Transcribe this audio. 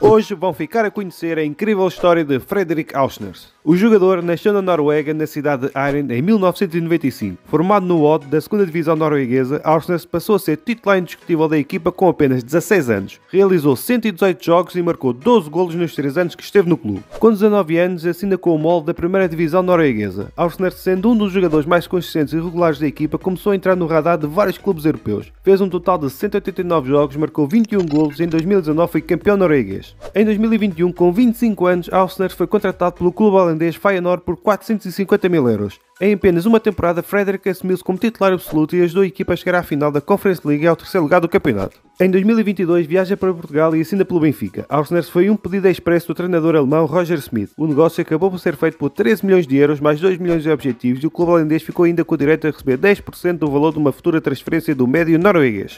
Hoje vão ficar a conhecer a incrível história de Frederik Ausners. O jogador nasceu na Noruega, na cidade de Eiren, em 1995. Formado no Odd da 2 Divisão Norueguesa, Ausners passou a ser titular indiscutível da equipa com apenas 16 anos. Realizou 118 jogos e marcou 12 golos nos 3 anos que esteve no clube. Com 19 anos, assina com o molde da 1 Divisão Norueguesa. Ausners, sendo um dos jogadores mais consistentes e regulares da equipa, começou a entrar no radar de vários clubes europeus. Fez um total de 189 jogos, marcou 21 golos e em 2019 foi campeão norueguês holandês. Em 2021, com 25 anos, Hausner foi contratado pelo clube holandês Feyenoord por 450 mil euros. Em apenas uma temporada, Frederick assumiu-se como titular absoluto e ajudou a equipa a chegar à final da Conference League e ao terceiro lugar do campeonato. Em 2022, viaja para Portugal e assina pelo Benfica. Hausner foi um pedido expresso do treinador alemão Roger Smith. O negócio acabou por ser feito por 13 milhões de euros, mais 2 milhões de objetivos, e o clube holandês ficou ainda com o direito a receber 10% do valor de uma futura transferência do médio norueguês.